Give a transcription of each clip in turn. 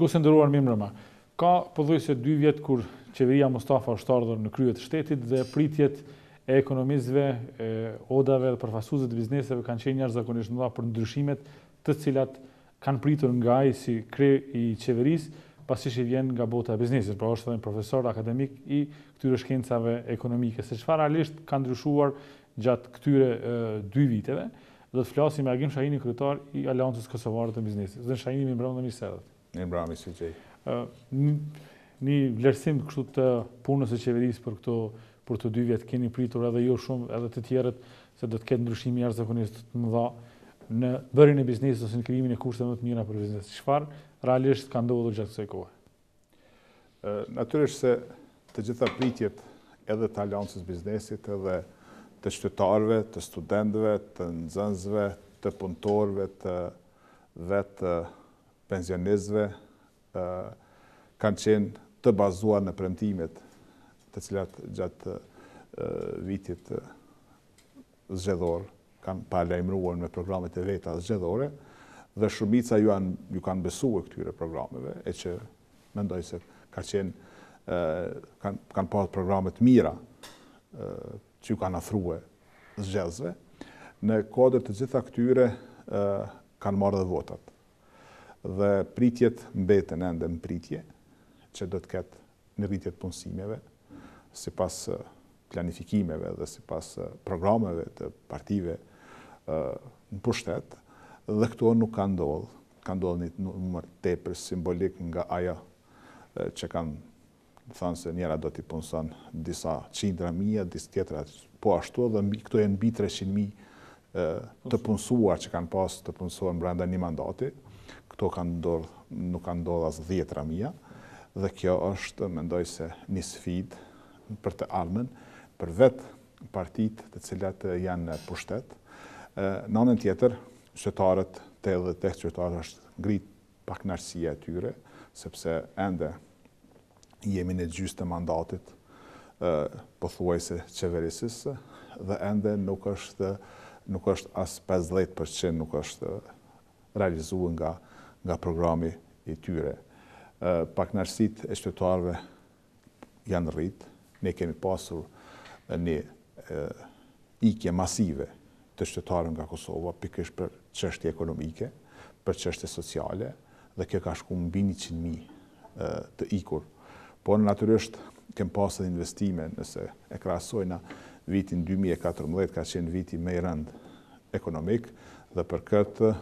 Shikosë ndëruar mimë rëma, ka përdoj se dy vjetë kur qeveria Mustafa është ardhur në kryet shtetit dhe pritjet e ekonomizve, e odave dhe përfasuzet të bizneseve kanë qenë njërë zakonisht për ndryshimet të cilat kanë pritur nga i si kre i qeveris, pasi që vjen nga bota e biznesit, pra është edhe një profesor akademik i këtyre shkencave ekonomike, se qëfar alisht kanë ndryshuar gjatë këtyre 2 dy viteve, dhe të flasim e agim Shahini Kryetar i Aleancës Kosovarët e Biznesit. Zënë Shahini, mi dhe mi sërët. Ibrahim CJ. Ë një vlerësim kështu të punës së qeverisë për këto për të dy vjet keni pritur edhe ju jo shumë edhe të tjerët se do të ketë ndryshim jashtëzakonisht të mëdha në bërjen e biznesit ose në krijimin e kushteve më të mira për biznes. Çfarë realisht ka ndodhur gjatë kësaj kohë. Ë natyrisht se të gjitha pritjet edhe të alancës biznesit edhe të qytetarëve, të studentëve, të nëzënzve, të punëtorve, të vetë penzionizve kanë qenë të bazuar në premtimet të cilat gjatë vitit zxedhor kanë pa lejmruar me programet e veta zxedhore dhe shumica ju kanë, ju kanë besu e këtyre programeve e që mendoj se ka qenë kanë, kanë pa programet mira që ju kanë afrue zxedhve në kodër të gjitha këtyre kanë marrë dhe votat dhe pritjet mbeten ende në pritje, që do të ketë në rritjet punësimeve, si pas planifikimeve dhe si pas programeve të partive në pushtet, dhe këto nuk ka ndollë, ka ndollë një nëmër tepër simbolik nga ajo që kanë thanë se njëra do t'i punëson disa qindra mija, disë tjetra, po ashtu dhe këto e nbi 300.000 të punësuar që kanë pas të punësuar në brenda një mandati, këto kanë ndodhë, nuk kanë ndodhë as dhjetra mija, dhe kjo është, mendoj se, një sfit për të armen, për vetë partit të cilat janë pushtet. Në anën tjetër, qëtarët, të edhe të qëtarët është ngrit pak nërësia e tyre, sepse ende jemi në gjysë të mandatit po thuaj se qeverisisë, dhe ende nuk është, nuk është as 50% nuk është realizua nga, nga programi i tyre. Pak nërësit e shtetuarve janë rritë, ne kemi pasur një ikje masive të shtetarën nga Kosova, pikrish për qështje ekonomike, për qështje sociale, dhe kjo ka shku mbi 100.000 të ikur. Por në naturisht, kem pasur investime, nëse e krasojna vitin 2014, ka qenë viti me i rënd ekonomik, dhe për këtë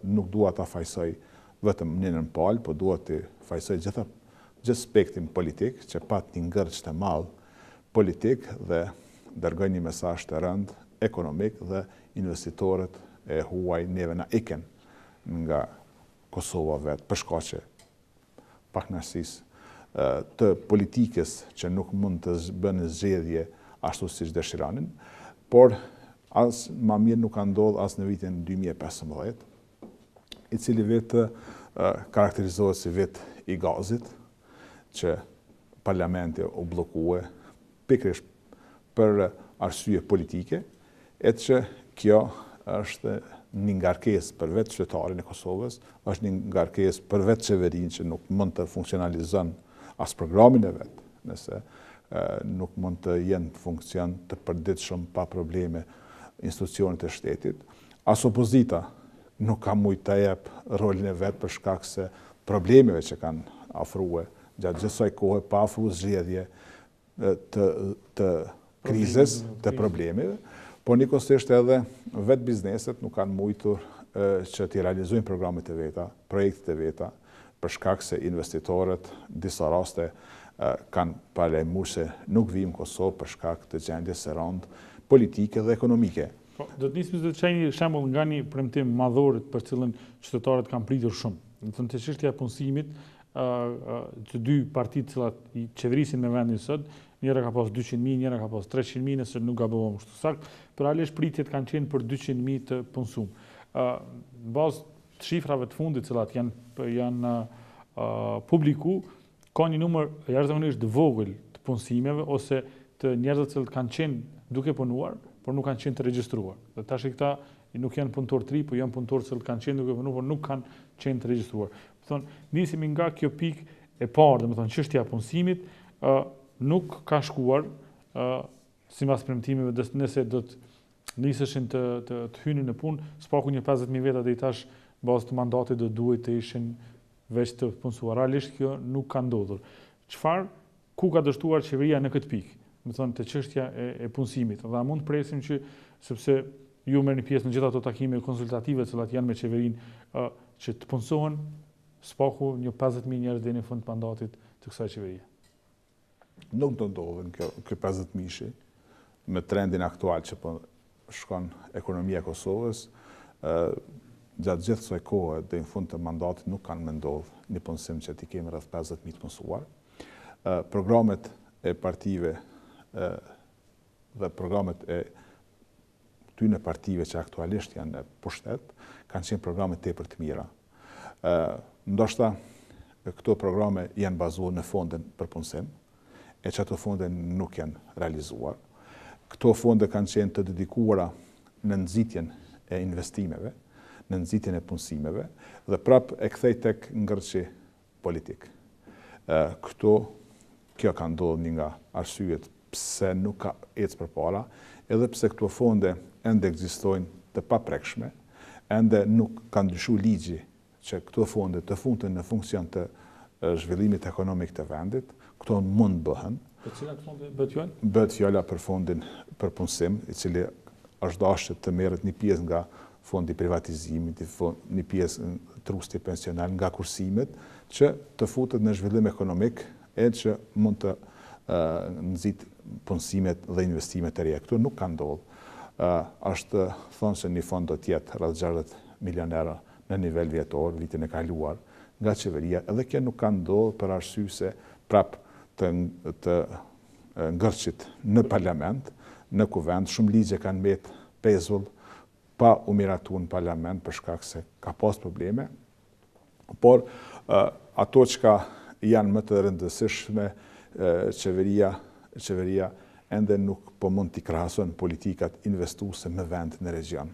nuk duhet ta fajsoj vetëm një nën palë, po duhet të fajsoj gjithë spektin politik, që pat një ngërë që të madhë politik dhe dërgoj një mesaj të rënd ekonomik dhe investitorët e huaj neve në iken nga Kosova vetë përshka që pak nësis të politikës që nuk mund të bënë zxedje ashtu si që dëshiranin, por as ma mirë nuk ka ndodhë as në vitin 2015, i cili vetë karakterizohet si vetë i gazit, që parlamenti u blokue pikrish për arsye politike, e që kjo është një ngarkes për vetë qëtarin e Kosovës, është një ngarkes për vetë qeverin që nuk mund të funksionalizën as programin e vetë, nëse nuk mund të jenë funksion të përdit shumë pa probleme institucionit e shtetit, as opozita nuk ka mujtë të jep rolin e vetë për shkak se problemeve që kanë afruhe gjatë gjithësaj kohë pa afru zgjedhje të, të krizës, të problemeve, por një kostisht edhe vetë bizneset nuk kanë mujtur që t'i realizujnë programit e veta, projektit e veta, për shkak se investitorët disa raste kanë parlemur se nuk vim Kosovë për shkak të gjendje se rëndë politike dhe ekonomike. Po, do të nisim të një shembull nga një premtim madhor për cilën qytetarët kanë pritur shumë. Në të thonë çështja e punësimit, ë të dy partitë të cilat i qeverisin në vendin sot, njëra ka pas 200 mijë, njëra ka pas 300 mijë, nëse nuk gabojmë kështu sakt, për alesh pritjet kanë qenë për 200 mijë të punësuar. ë në bazë të shifrave të fundit të cilat janë janë ë publiku, ka një numër jashtëzakonisht të vogël të punësimeve ose të njerëzve që kanë qenë duke punuar, por nuk kanë qenë të regjistruar. Dhe tash këta nuk janë punëtor tri, por janë punëtor që kanë qenë duke punuar, por nuk kanë qenë të regjistruar. Do thonë, nisemi nga kjo pikë e parë, domethënë çështja e punësimit, ë nuk ka shkuar ë sipas premtimeve dhe nëse do të niseshin të të, të hynin në punë, spaku një 50000 veta deri tash bazë të mandatit do duhet të ishin veç të punësuar. Realisht kjo nuk ka ndodhur. Çfarë ku ka dështuar qeveria në këtë pikë? me thonë të qështja e, e punësimit. Dhe mund të presim që, sepse ju mërë një pjesë në gjitha të takime konsultative që latë janë me qeverin uh, që të punësohen, s'paku një 50.000 njerë dhe një fund të mandatit të kësaj qeverie. Nuk të ndohëve në kjo, kjo 50.000 shi, me trendin aktual që për po shkon ekonomia Kosovës, uh, gjatë gjithë sve kohë dhe një fund të mandatit nuk kanë me ndohë një punësim që ti kemi rrëth 50.000 punësuar. Uh, programet e partive dhe programet e ty në partive që aktualisht janë në pushtet, kanë qenë programet të për të mira. Ndo shta, këto programe janë bazuar në fondën për punësim, e që ato fondën nuk janë realizuar. Këto fondë kanë qenë të dedikuara në nëzitjen e investimeve, në nëzitjen e punësimeve, dhe prap e kthej tek ngërqi politikë. Këto, kjo ka ndodhë një nga arsyet pse nuk ka ecë për para, edhe pse këto fonde ende egzistojnë të paprekshme, endë nuk kanë dyshu ligji që këto fonde të fundën në funksion të zhvillimit ekonomik të vendit, këto mund bëhen. Për cilat fonde bëtë fjallë? Bëtë fjalla për fondin për punësim, i cili është dashtë të merët një pjesë nga fondi privatizimit, një pjesë në trusti pensional nga kursimet, që të futët në zhvillim ekonomik, e që mund të nëzit punësimet dhe investimet e Këtu nuk kanë dohë. Ashtë eh, thonë se një fond do tjetë rrëzgjarët milionera në nivel vjetor, vitin e kaluar, nga qeveria, edhe kjo nuk kanë dohë për arsy se prap të eh, ngërqit në parlament, në kuvend, shumë ligje kanë metë pezull pa u miratu në parlament për shkak se ka pas probleme, por eh, ato që ka janë më të rëndësishme, qeveria qeveria ende nuk po mund t'i krahason politikat investuese me vend në region.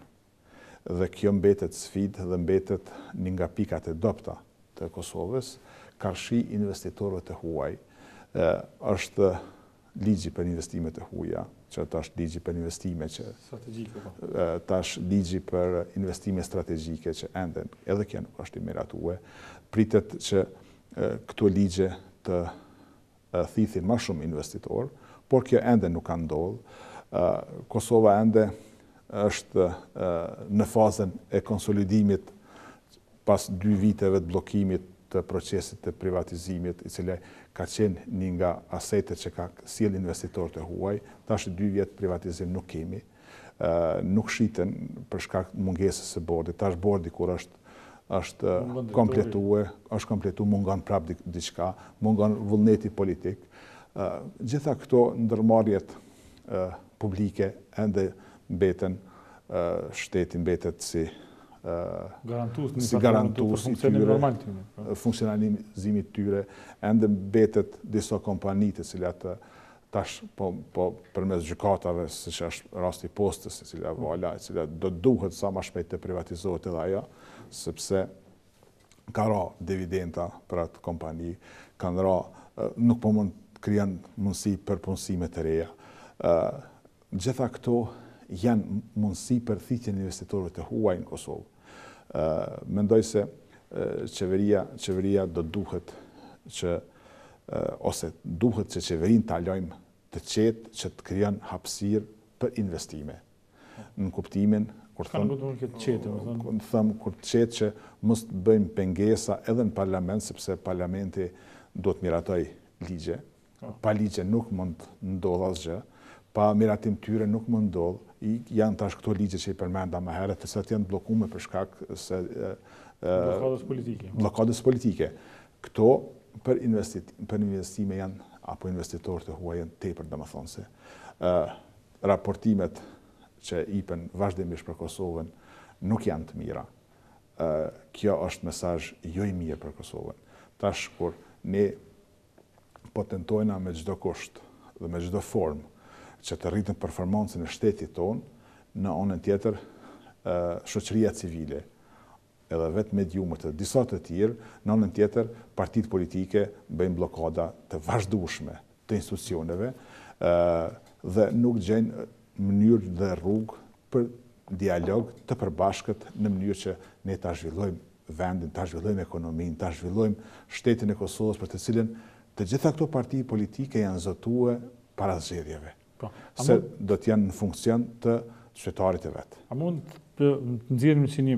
Dhe kjo mbetet sfit dhe mbetet një nga pikat e dopta të Kosovës, karshi investitorëve të huaj. është ligji për investimet të huaja, që të është ligji për investime që... Strategike, po. Të është ligji për investime strategike që enden, edhe kjo nuk është i miratue. Pritet që këto ligje të thithin më shumë investitor, por kjo ende nuk ka ndodhë. Kosova ende është në fazën e konsolidimit pas dy viteve të blokimit të procesit të privatizimit, i cilaj ka qenë një nga asetet që ka siel investitor të huaj, ta është dy vjetë privatizim nuk kemi, nuk shiten për shkak mungesës e bordit, ta bordi kur është është kompletue, është kompletu, mungon prap diqka, mungon vullneti politik. Gjitha këto ndërmarjet publike endë mbeten, shtetin mbetet si garantus, si garantus po. i tyre, funksionalizimi tyre, endë mbetet disa kompanitë cilat tash po, po përmes si që është rasti postës, cilat vala, cilat do duhet sa ma shpejt të privatizohet edhe ajo, sepse ka ra dividenda për atë kompani, ka ra nuk po mund kryen mundësi për punësime të reja. Gjitha këto janë mundësi për thitjen në të huaj në Kosovë. Mendoj se qeveria, qeveria do duhet që ose duhet që qeverin të alojmë të qetë që të kryen hapsir për investime. Në kuptimin kur thon këtë qetë, do të them kur të qetë që mos të bëjmë pengesa edhe në parlament sepse parlamenti do të miratoj ligje. Oh. Pa ligje nuk mund të ndodh asgjë, pa miratim tyre nuk mund të ndodh. janë tash këto ligje që i përmenda më herët, se janë bllokuar për shkak se bllokadës politike. Bllokadës politike. Këto për për investime janë apo investitorët e huaj janë tepër më ë se raportimet që ipen vazhdimisht për Kosovën nuk janë të mira. Ë kjo është mesazh jo i mirë për Kosovën. Tash kur ne po tentojna me çdo kusht dhe me çdo formë që të rritën performancën e shtetit tonë, në anën tjetër, ë shoqëria civile edhe vetë mediumët e disa të tjirë, në anën tjetër, partit politike bëjnë blokada të vazhdushme të institucioneve dhe nuk gjenë mënyrë dhe rrugë për dialog të përbashkët në mënyrë që ne ta zhvillojmë vendin, ta zhvillojmë ekonomin, ta zhvillojmë shtetin e Kosovës për të cilin të gjitha këto parti politike janë zëtue para zxedjeve. Po, Se do t'janë në funksion të qëtarit e vetë. A mund të nëzirëm që një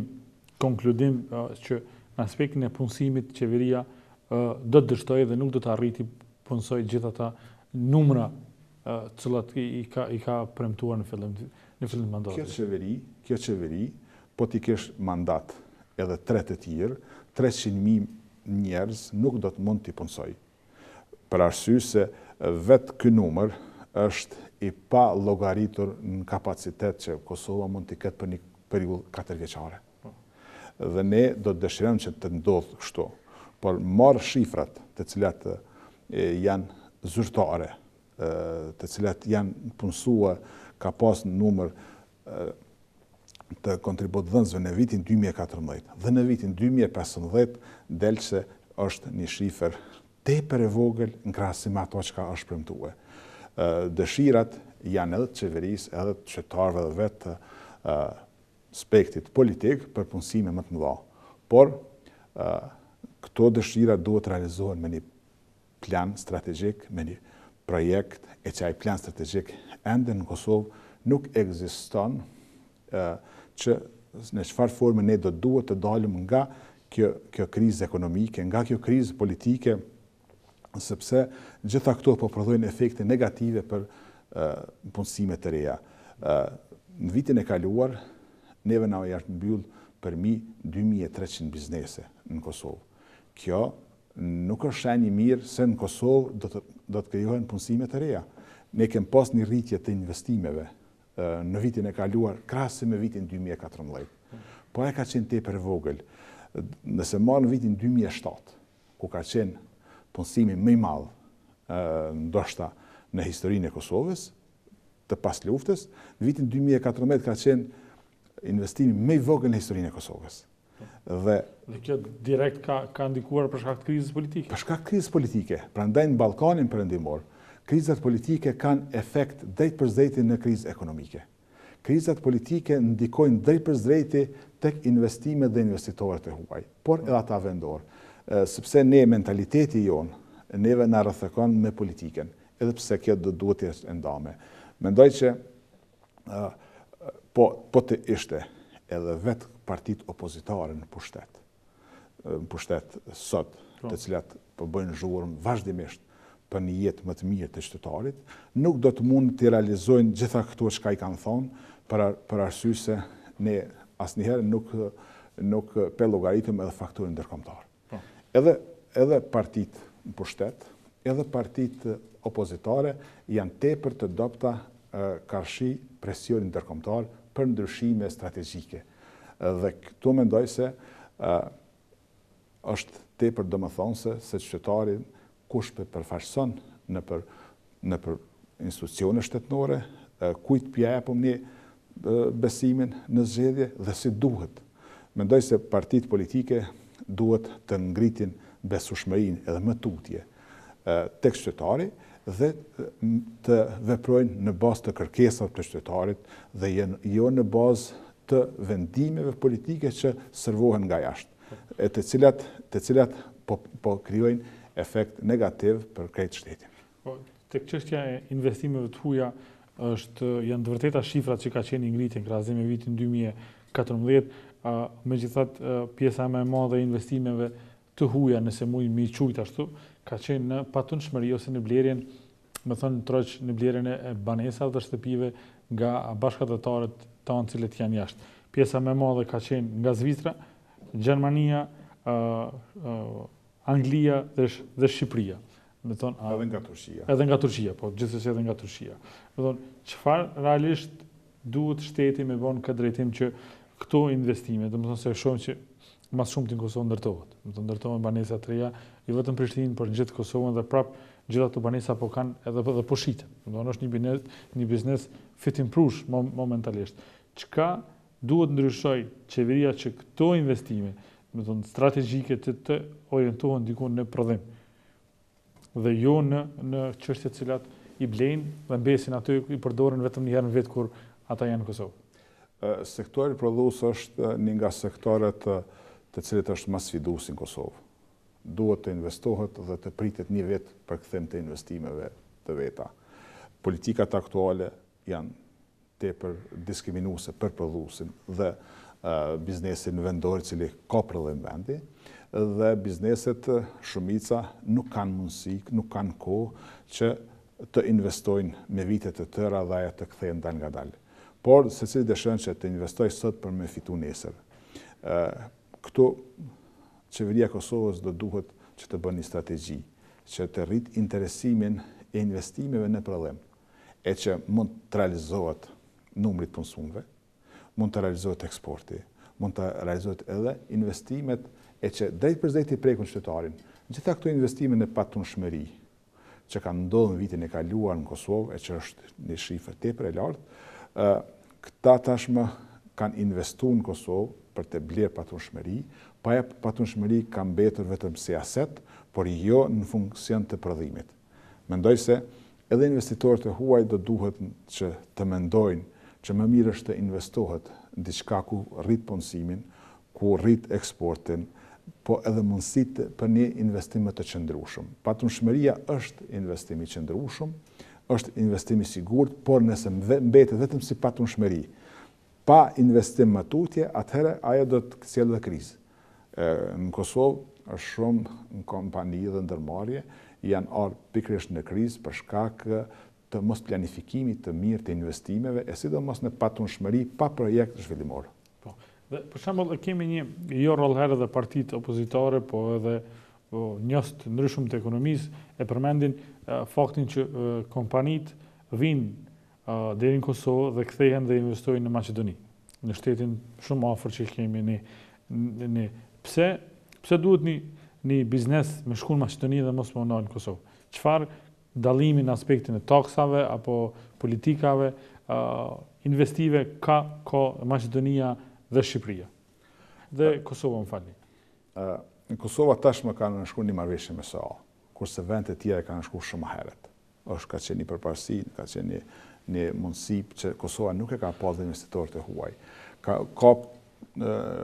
konkludim që në aspektin e punësimit qeveria do të dështoj dhe nuk do të arriti punësoj gjitha ta numra cilat i ka i ka premtuar në fillim në fillim të mandatit. Kjo çeveri, kjo çeveri po ti kesh mandat edhe tre të tjirë, 300.000 njerëz nuk do të mund të punsoj. Për arsye se vetë ky numër është i pa llogaritur në kapacitet që Kosova mund të ketë për një periudhë katër vjeçare po. dhe ne do të dëshirëm që të ndodhë kështu, por marë shifrat të cilat janë zyrtare të cilat janë punësua, ka pas në numër të kontribut dhënzve në vitin 2014 dhe në vitin 2015 delë që është një shifër te për e vogël në krasim ato që ka është përmëtue. Dëshirat janë edhe të qeveris, edhe të qëtarve dhe vetë të spektit politik për punësime më të mëdha. Por, këto dëshirat duhet realizohen me një plan strategjik, me një projekt e qaj plan strategik ende në Kosovë nuk egziston që në qëfar formë ne do duhet të dalim nga kjo, kjo krizë ekonomike, nga kjo krizë politike, sepse gjitha këto po prodhojnë efekte negative për punësime të reja. në vitin e kaluar, neve na jashtë mbyllë për mi 2300 biznese në Kosovë. Kjo nuk është shenjë mirë se në Kosovë do të do të krijohen punësime të reja. Ne kem pas një rritje të investimeve në vitin e kaluar krasë me vitin 2014. Po ai ka qenë për vogël. Nëse marr në vitin 2007, ku ka qenë punësimi më i madh ë ndoshta në historinë e Kosovës të pas luftës, në vitin 2014 ka qenë investimi më i vogël në historinë e Kosovës. Dhe, kjo direkt ka, ka ndikuar për shkak të krizës politike? Për shkak të krizës politike, pra ndajnë në Balkanin përëndimor, krizat politike kanë efekt drejt për zdejti në krizë ekonomike. Krizat politike ndikojnë drejt për zdejti tek investime dhe investitorët e huaj, por edhe ata vendorë, sepse ne mentaliteti jonë, neve në rëthëkon me politiken, edhe pse kjo dhe duhet jeshtë ndame. Mendoj që po, po të ishte edhe vetë partit opozitare në pushtet, në pushtet sot, po. të cilat përbëjnë po zhurëm vazhdimisht për një jetë më të mirë të qytetarit, nuk do të mund të realizojnë gjitha këtu e shka i kanë thonë, për arsy se ne asniherë nuk, nuk për logaritëm edhe fakturin dërkomtar. Po. Edhe partit në pushtet, edhe partit opozitare, janë te për të dopta karshi presionin dërkomtar për ndryshime strategike, dhe këtu mendoj se është te për dëmë thonë se se kush për përfashëson në për në për shtetënore, kujt pja e pëmni besimin në zxedje dhe si duhet. Mendoj se partit politike duhet të ngritin besushmërin edhe më tutje të kështetari dhe të veprojnë në bazë të kërkesat të kështetarit dhe jo në bazë të vendimeve politike që sërvohen nga jashtë, e të cilat, të cilat po, po kryojnë efekt negativ për krejtë shtetin. Po, të kështja e investimeve të huja, është, janë të vërteta shifrat që ka qenë i ngritin, krasim e vitin 2014, me gjithat pjesa me ma dhe investimeve të huja, nëse mujnë mi qujt ashtu, ka qenë në patun shmëri ose në blerjen, me thonë në troqë në blerjen e banesat dhe shtepive, nga bashkatëtarët tanë cilët janë jashtë. Pjesa me madhe ka qenë nga Zvitra, Gjermania, Anglia dhe, Sh Shqipria. thonë, edhe nga Turqia. Edhe nga Turqia, po, gjithës edhe nga Turqia. Me thonë, qëfar realisht duhet shteti me bënë këtë drejtim që këto investime, dhe më thonë se shumë që mas shumë të në Kosovë ndërtohet. Më thonë, ndërtohet banesa të reja, i vetëm Prishtinë, për gjithë Kosovën dhe prapë gjitha të banesa po kanë edhe për dhe poshitë. Më thonë, është një, një biznes fitim prush momentalisht qka duhet ndryshoj qeveria që këto investime, me thonë strategjike të të orientohen dikun në prodhim, dhe jo në, në qështje cilat i blejnë dhe besin ato i përdorin vetëm një herë në vetë kur ata janë në Kosovë. Sektori prodhus është një nga sektoret të cilët është mas fidusin Kosovë. Duhet të investohet dhe të pritet një vetë për këthem të investimeve të veta. Politikat aktuale janë te për diskriminuese për prodhuesin dhe biznesin vendor cili ka prodhim vendi dhe bizneset shumica nuk kanë mundësi, nuk kanë kohë që të investojnë me vitet të tëra dhe aja të kthejnë dal nga dalë, Por, se cilë dëshën që të investoj sot për me fitu nesër. Këtu, qeveria Kosovës dhe duhet që të bënë një strategji, që të rritë interesimin e investimeve në prodhim, e që mund të realizohet numrit punësungve, mund të realizohet eksporti, mund të realizohet edhe investimet e që drejt për zdejt i prekun qytetarin. Në gjitha këto investime në patun shmeri, që ka ndodhë në vitin e kaluar në Kosovë, e që është një shifër të për e lartë, këta tashmë kanë investu në Kosovë për të blirë patun shmeri, pa e patun shmeri kanë betur vetëm si aset, por jo në funksion të prodhimit. Mendoj se edhe investitorët e huaj do duhet që të mendojnë që më mirë është të investohet në diçka ku rrit punësimin, ku rrit eksportin, po edhe mundësit për një investim të qëndrushëm. Patrën shmeria është investimi qëndrushëm, është investimi sigurt, por nëse mbetë vetëm si patrën shmeri, pa investim më tutje, atëherë ajo do të kësjelë dhe krizë. Në Kosovë është shumë në kompani dhe ndërmarje, janë arë pikrish në krizë për shkakë të mos planifikimi të mirë të investimeve, e sidomos në patunshmëri pa projekt zhvillimor. Po. Dhe për shembull kemi një jo herë dhe partitë opozitore, po edhe po, njës të të ekonomisë e përmendin faktin që kompanit vinë deri në Kosovë dhe kthehen dhe investojnë në Maqedoni, në shtetin shumë afër që kemi një. në pse pse duhet një një biznes me shkuën Maqedoni dhe mos më në Kosovë? Çfarë dalimin në aspektin e toksave apo politikave, investive ka ko Macedonia dhe Shqipëria. Dhe Kosova më falni. Uh, në Kosova tashmë kanë në shku një marveshje me SAO, kurse vendet tjera e kanë në shumë heret. është ka që një përparsi, ka që një, një mundësi që Kosova nuk e ka po dhe investitor të huaj. Ka,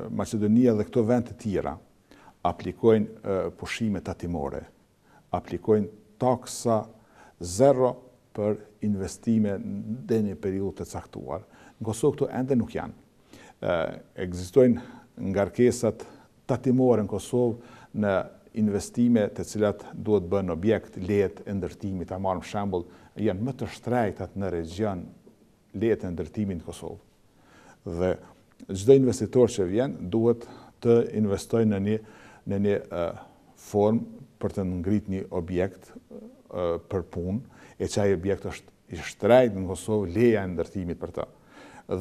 Macedonia dhe këto të tjera aplikojnë uh, pushime tatimore, aplikojnë taksa zero për investime dhe një periud të caktuar. Në Kosovë këtu ende nuk janë. Egzistojnë nga rkesat tatimore në Kosovë në investime të cilat duhet bënë objekt, letë, ndërtimi, ta marëm shambull, janë më të shtrejtat në region letë e ndërtimi në Kosovë. Dhe gjithë investitor që vjen duhet të investojnë në një formë për të ngrit një objekt, për punë, e qaj objekt është i shtrajt në Kosovë leja e ndërtimit për të.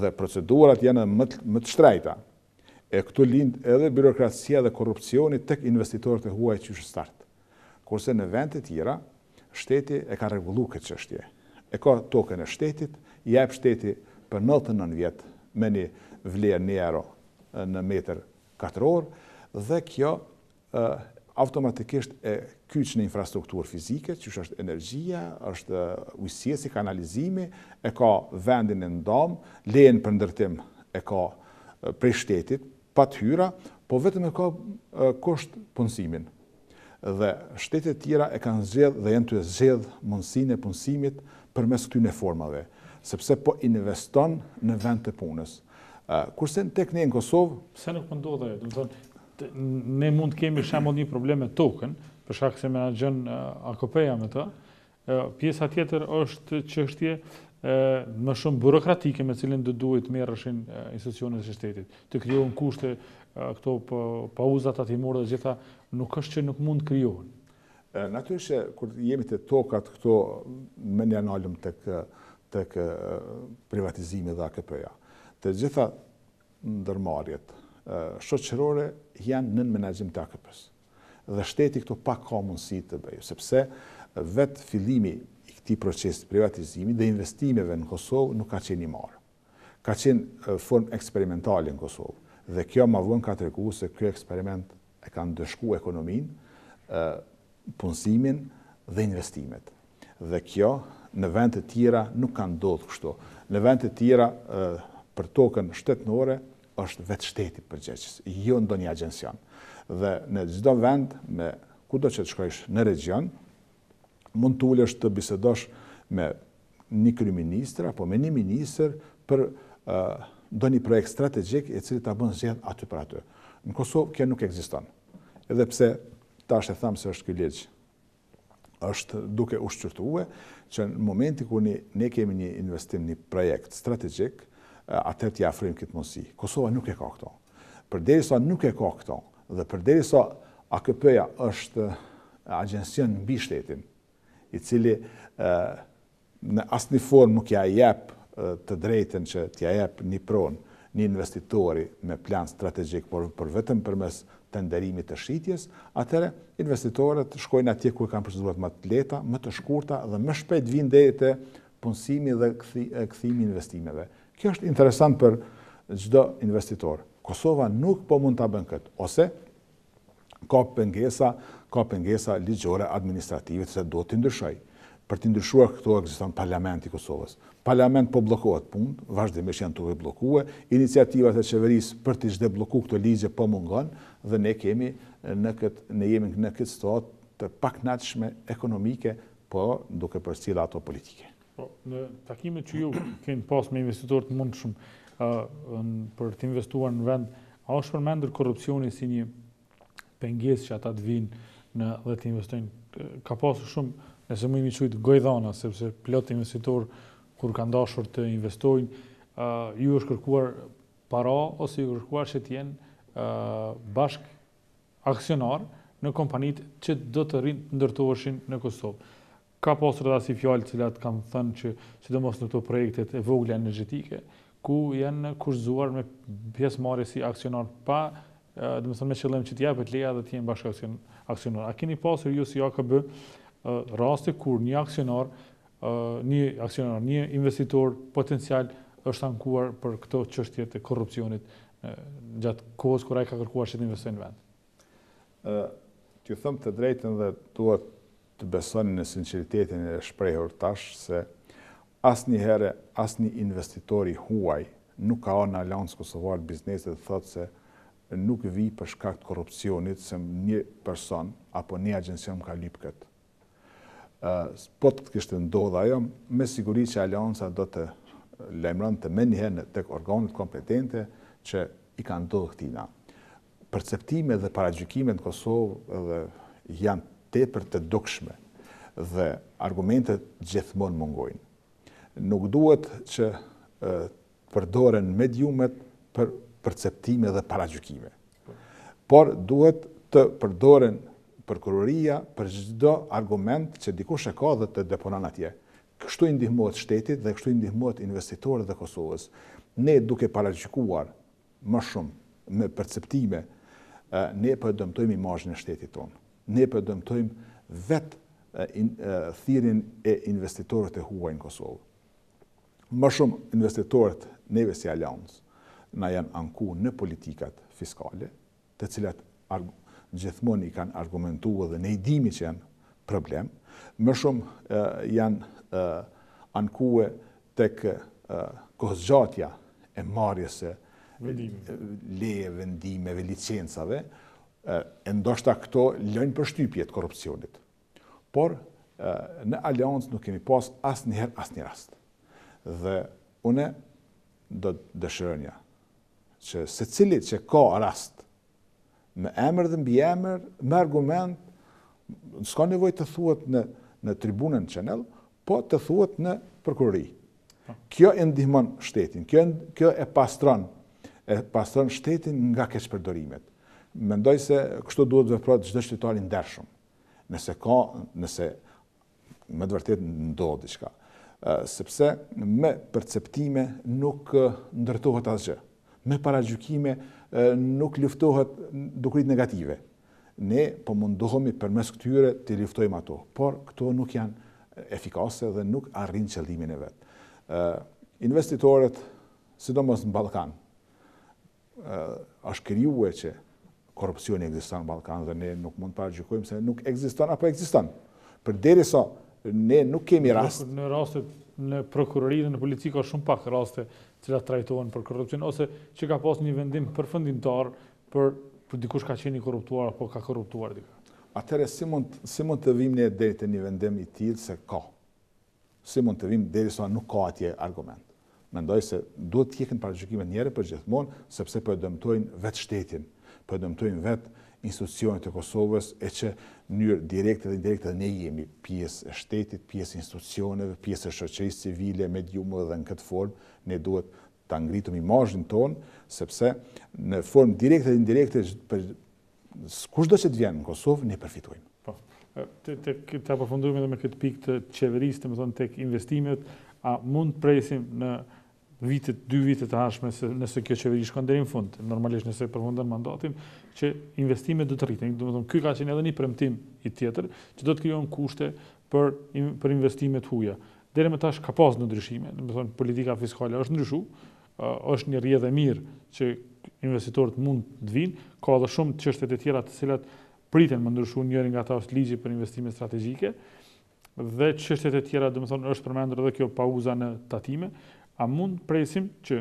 Dhe procedurat janë më të, më të shtrajta. E këtu lind edhe birokracia dhe korupcioni tek investitorët e huaj është start. Kurse në vendet tjera, shteti e ka regullu këtë qështje. E ka token e shtetit, jep shteti për 99 vjetë me një vlerë një euro në meter orë dhe kjo automatikisht e kyç në infrastrukturë fizike, që është energjia, është ujësia si kanalizimi, e ka vendin e ndam, lehen për ndërtim e ka prej shtetit, pa të hyra, po vetëm e ka kusht punësimin. Dhe shtetit tjera e kanë zxedh dhe jenë të zxedh mundësin e punësimit për mes këtyn e formave, sepse po investon në vend të punës. Kurse në tek një në Kosovë... Se nuk përndodhe, po ne mund të kemi shumë një problem me token, për shkak se menaxhon AKP-ja me të. Pjesa tjetër është çështje më shumë burokratike me cilën do duhet të merreshin institucionet e shtetit. Të krijohen kushte këto pauzat pauza të dhe gjitha nuk është që nuk mund krijohen. Natyrisht që kur jemi te tokat këto me një analum tek tek privatizimi dhe AKP-ja. Të gjitha ndërmarrjet, shoqërore janë nën menaxhim të AKP-s. Dhe shteti këtu pa ka mundësi të bëjë, sepse vetë fillimi i këtij procesi privatizimi dhe investimeve në Kosovë nuk ka qenë i marrë. Ka qenë formë eksperimentale në Kosovë dhe kjo më vonë ka treguar se ky eksperiment e ka ndeshkuar ekonominë, punësimin dhe investimet. Dhe kjo në vend të tjera nuk ka ndodhur kështu. Në vend të tjera për tokën shtetënore është vetë shteti përgjegjës, jo ndo një agjension. Dhe në gjithdo vend, me kudo që të shkojsh në region, mund të ullësh të bisedosh me një kryministra, apo me një minister për ndonjë do një projekt strategjik e cili ta bën zjedh aty për aty. Në Kosovë, kjo nuk eksiston. Edhe pse ta është e thamë se është kjo legjë, është duke ushqyrtuve, që në momenti ku ne kemi një investim, një projekt strategjik, atër të afrim këtë mundësi. Kosova nuk e ka këto. Përderi sa nuk e ka këto, dhe përderi sa AKP-ja është agjension në bishtetin, i cili në asë një formë nuk ja jep të drejten që t'ja jep një pronë, një investitori me plan strategjik, por, vetëm për mes të nderimit të shqitjes, atëre investitorët shkojnë atje ku e kanë përshëndurat më të leta, më të shkurta dhe më shpejt vinë e punësimi dhe këthimi investimeve. Kjo është interesant për gjdo investitor. Kosova nuk po mund të bën këtë, ose ka pëngesa, ka pëngesa ligjore administrativit se do të ndryshoj. Për të ndryshuar këto egziston parlamenti Kosovës. Parlament po blokohet punë, vazhdimisht janë tuve blokue, iniciativat e qeveris për të gjde bloku këto ligje po mungon, dhe ne kemi në këtë, ne jemi në këtë situatë të pak natëshme ekonomike, po duke përstila ato politike. Po, në takimet që ju kënë pas me investitorët mund shumë për të investuar në vend, a është përmendur korupcioni si një pengesë që ata të vinë në dhe të investojnë? Ka pasur shumë, nëse më i miqujtë, gojdhana, sepse plot investitorë kur kanë dashur të investojnë, ju është kërkuar para ose ju është kërkuar që t'jenë bashk aksionar në kompanit që do të rinë të ndërtoheshin në Kosovë ka pasur edhe si fjalë që lat kam thënë që sidomos në këto projekte të vogla energjetike ku janë kurzuar me pjesëmarrje si aksionar pa do me qëllim që të japet leja dhe të jenë bashkë aksionar. A keni pasur ju si AKB raste kur një aksionar një aksionar, një investitor potencial është ankuar për këto çështje të korrupsionit gjatë kohës kur ai ka kërkuar që t'investojnë në vend. Ë, thëmë them të drejtën dhe duhet të besoni në sinceritetin e shprejhur tash se asë një herë, asë një investitori huaj nuk ka o në Aliancë Kosovar bizneset dhe thotë se nuk vi për shkakt korupcionit se një person apo një agencion ka lip këtë. Po të kështë ndodha jo, me siguri që Aliancëa do të lemrën të një herë në tek organit kompetente që i ka ndodhë këtina. Perceptime dhe paradjykime në Kosovë edhe janë tepër të dukshme dhe argumentet gjithmonë mungojnë. Nuk duhet që të përdoren mediumet për perceptime dhe paragjykime, por duhet të përdoren përkururia për gjithdo argument që dikush e ka dhe të deponan atje. Kështu i ndihmojt shtetit dhe kështu i ndihmojt investitorët dhe Kosovës. Ne duke paragjykuar më shumë me perceptime, ne po dëmtojmë imajnë e shtetit tonë ne për dëmtojmë vetë thirin e investitorët e huaj në Kosovë. Më shumë investitorët neve si Allianz na janë anku në politikat fiskale, të cilat gjithmoni kanë argumentu dhe ne i dimi që janë problem, më shumë janë ankuve të kë e marjes e leje, vendimeve, licensave, e ndoshta këto lënë për shtypjet korupcionit. Por, në aliancë nuk kemi pas asë njëherë, asë një rast. Dhe une do dëshërënja që se cilit që ka rast me emër dhe mbi emër, me argument, s'ka nevoj të thuat në, në tribunën qenel, po të thuat në përkurëri. Po. Kjo e ndihmon shtetin, kjo, kjo e pastron, e pastron shtetin nga keqëpërdorimet mendoj se kështu duhet veprohet çdo shqiptar i ndershëm. Nëse ka, nëse më të vërtet ndodh diçka. sepse me perceptime nuk ndërtohet asgjë. Me paragjykime nuk luftohet dukurit negative. Ne po mundohemi përmes këtyre të luftojmë ato, por këto nuk janë efikase dhe nuk arrin qëllimin e vet. investitorët, sidomos në Ballkan, ë është krijuar që korupcioni ekziston në Balkan dhe ne nuk mund të parajgjojmë se nuk ekziston apo ekziston. Për deri so, ne nuk kemi rast. Në rastet në prokurori dhe në polici ka shumë pak raste që trajtojnë trajtohen për korrupsion ose që ka pas një vendim përfundimtar për për dikush ka qenë i korruptuar apo ka korruptuar dikë. Atëherë si mund si mund të vim një deri te një vendim i tillë se ka? Si mund të vim deri sa nuk ka atje argument? Mendoj se duhet të jekën parajgjimet njëherë për gjithmonë sepse po dëmtojnë vetë shtetin për dëmtojnë vetë institucionit të Kosovës e që njërë direkte dhe indirekte dhe ne jemi pjesë e shtetit, pjesë institucioneve, pjesë e shoqërisë civile, mediumë dhe në këtë formë, ne duhet të angritëm imajnë tonë, sepse në formë direkte dhe indirekte, për kush do që të vjenë në Kosovë, ne përfitojmë. Po, të, të, të edhe dhe me këtë pikë të qeverisë, të më thonë, tek investimet, a mund presim në vitet, dy vitet të hashme se, nëse kjo qeveri shkon deri në fund, normalisht nëse përfundën mandatin, që investimet do të rriten. Do thonë, ky ka qenë edhe një premtim i tjetër që do të krijojnë kushte për për investime Dere Deri më tash ka pas në ndryshime, do thonë politika fiskale është ndryshu, është një rrjedhë e mirë që investitorët mund të vinë, ka edhe shumë qështet e tjera të cilat priten më ndryshu njëri nga ato ligji për investime strategjike dhe çështjet e tjera, do thonë është përmendur edhe kjo pauza në tatime, a mund presim që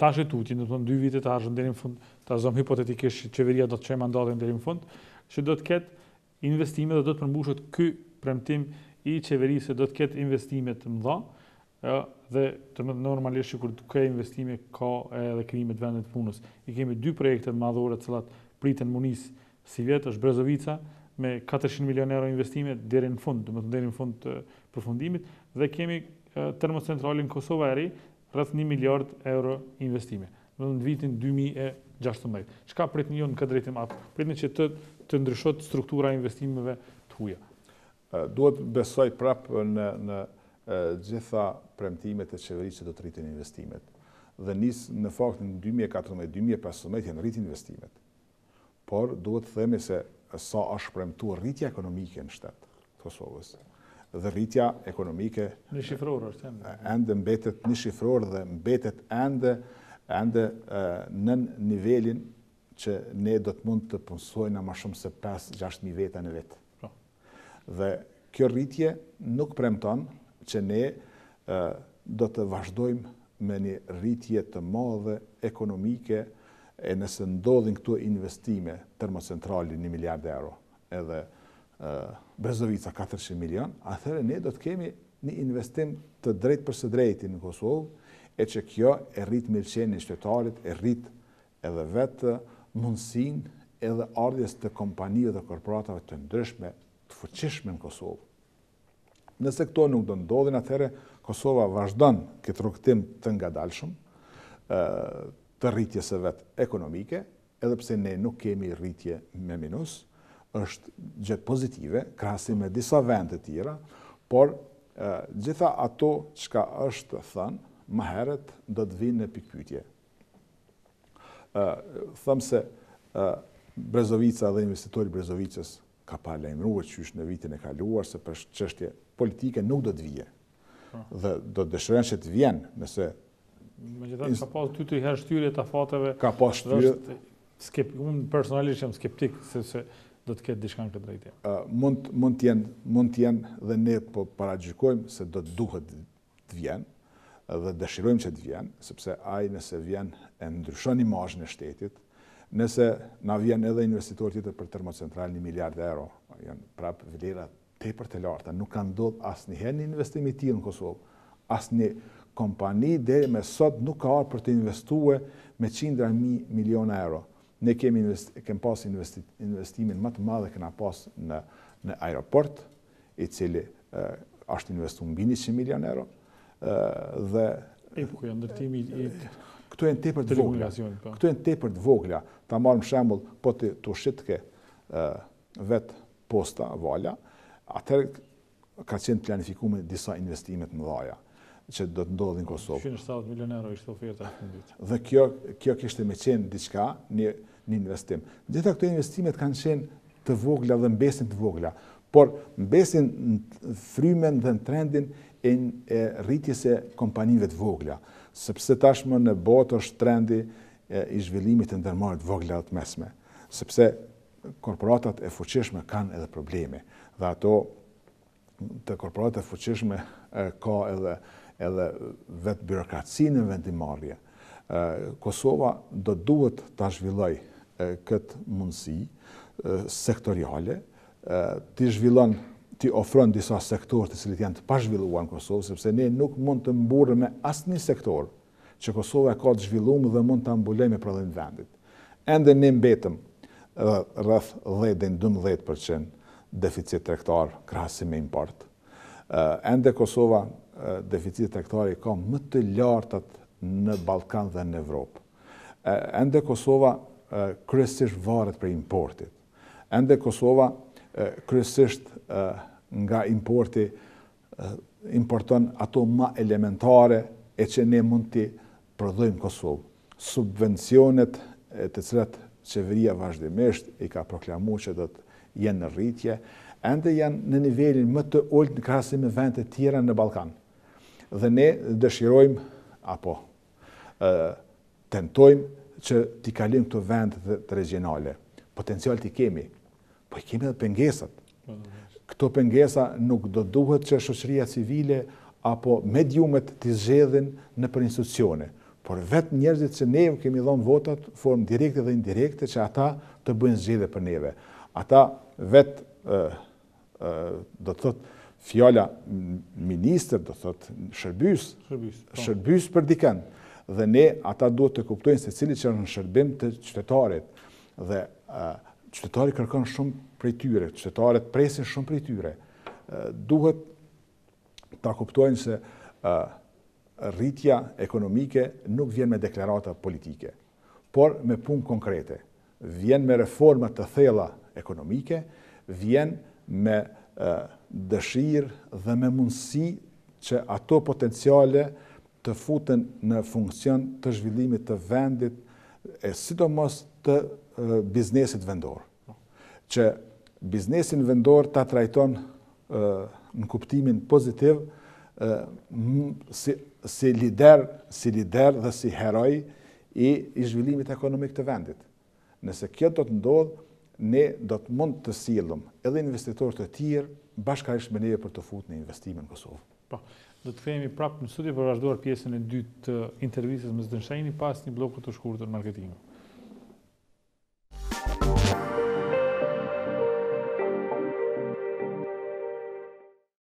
ta shetutin, në të në dy vite të arshën dhe në fund, ta zëmë hipotetikisht që qeveria do të qëjë mandatën dhe në fund, që do të ketë investime dhe do të përmbushët ky premtim i qeverisë se do të ketë investime të mëdha, dhe të më normalisht që kur të kërë investime ka edhe krimit vendet punës. I kemi dy projekte madhore të cilat pritën munis si vetë, është Brezovica, me 400 milion euro investime dherin në fund, dhe në fund të përfundimit, dhe kemi termocentralin Kosova e Ri, rrëth 1 miliard euro investime, në vitin 2016. Shka pritë një në këtë drejtim atë? Pritë që të, të ndryshot struktura investimeve të huja. Duhet besoj prapë në, në gjitha premtimet e qeverisë që do të rritin investimet. Dhe nisë në fakt në 2014-2015 janë rritin investimet. Por duhet të themi se sa është premtu rritja ekonomike në shtetë Kosovës dhe rritja ekonomike. në shifror është, jemi. Ende mbetet një shifror dhe mbetet ende, ende në nivelin që ne do të mund të punsojnë në ma shumë se 5-6.000 veta në vetë. Po. Dhe kjo rritje nuk premton që ne do të vazhdojmë me një rritje të madhe ekonomike e nëse ndodhin këtu investime termocentrali një miliard euro edhe Brezovica 400 milion, atëherë ne do të kemi një investim të drejt për së drejti në Kosovë, e që kjo e rrit milqeni shtetarit, e rrit edhe vetë mundësin edhe ardhjes të kompanijë dhe korporatave të ndryshme të fuqishme në Kosovë. Nëse këto nuk do ndodhin, atëherë Kosova vazhdon këtë rukëtim të nga dalshëm, të rritjes e vetë ekonomike, edhe pse ne nuk kemi rritje me minusë, është gjithë pozitive, krasi me disa vendet tjera, por gjitha ato që ka është thënë, më heret do të vinë në pikpytje. Thëmë se Brezovica dhe investitori Brezovicës ka pa lejmruar që është në vitin e kaluar, se për qështje politike nuk do të vijë. Dhe do të dëshërën që të vjenë, nëse... Me gjitha, ka pa të ty të i herë shtyri të fatëve... Ka pa shtyri... Unë personalisht jam skeptik, se do të ketë dishkan këtë drejtje. mund mund të jenë mund të jenë dhe ne po paraqyrojmë se do të duhet të vjen dhe dëshirojmë që të vjen, sepse ai nëse vjen e ndryshon imazhin e shtetit, nëse na vjen edhe investitor tjetër për termocentral miljard e euro, janë prapë vlera tepër të larta, nuk ka ndodhur asnjëherë një investim i tillë në Kosovë. Asnjë kompani deri më sot nuk ka ardhur për të investuar me qindra miliona euro ne kemi kem pas investimin më të madh që na pas në në aeroport, i cili është investuar mbi 100 milion euro, ë dhe e po kjo ndërtimi i, i këtu janë tepër të vogla. Po. Këtu janë tepër të vogla. Ta marrëm shembull, po ti tu shitke vet posta valja, atëherë ka qenë planifikume disa investimet më dhaja që do të ndodhin në Kosovë. 170 milion euro ishte oferta në ditë. Dhe kjo kjo kishte me qenë diçka, një një investim. Gjitha këto investimet kanë qenë të vogla dhe mbesin të vogla, por mbesin në frymen dhe në trendin e, e rritjes e kompanive të vogla, sepse tashmë në botë është trendi i zhvillimit të ndërmarit vogla dhe të mesme, sepse korporatat e fuqishme kanë edhe probleme, dhe ato të korporatat e fuqishme ka edhe, edhe vetë byrokratësi në vendimarje. Kosova do duhet të zhvilloj këtë mundësi sektoriale, të zhvillon të ofron disa sektor të cilët janë të pashvilluar në Kosovë, sepse ne nuk mund të mburë me asë një sektor që Kosovë e ka të zhvillumë dhe mund të ambulloj me prallin vendit. Ende ne mbetëm rrëth 10 12% deficit rektar krasi me import. Ende Kosova deficit rektar i ka më të lartat në Balkan dhe në Evropë. Ende Kosova kryesisht varet për importit. Ende Kosova kryesisht nga importi importon ato më elementare e që ne mund të prodhojmë Kosovë. Subvencionet të cilat qeveria vazhdimisht i ka proklamu që do të jenë në rritje, ende janë në nivelin më të ullë në krasi me vendet tjera në Balkan. Dhe ne dëshirojmë, apo tentojmë që t'i kalim këto vend të, të regionale. Potencial t'i kemi, po i kemi edhe pengesat. Këto pengesa nuk do duhet që shoqëria civile apo mediumet t'i zxedhin në për institucione, por vetë njerëzit që neve kemi dhonë votat formë direkte dhe indirekte që ata të bëjnë zxedhe për neve. Ata vetë do të thotë fjalla minister, do të thotë shërbys, shërbys, po. shërbys për dikenë, dhe ne ata duhet të kuptojnë se cili që në shërbim të qytetarit dhe uh, qytetarit kërkon shumë prej tyre, qytetarit presin shumë prej tyre, duhet të kuptojnë se rritja ekonomike nuk vjen me deklarata politike, por me punë konkrete. Vjen me reforma të thella ekonomike, vjen me dëshirë dhe me mundësi që ato potenciale të futen në funksion të zhvillimit të vendit e sidomos të biznesit vendor. Që biznesin vendor të trajton në kuptimin pozitiv si lider dhe si heroj i zhvillimit ekonomik të vendit. Nëse kjo do të ndodhë, ne do të mund të silëm edhe investitorët të tjirë bashkarisht me neve për të futur në investimin në Kosovë. Po, Do të kthejemi prapë në studi për vazhdoar pjesën e dytë të intervjisës më zdënshajni pas një bloku të shkurë të në marketingu. Thank you.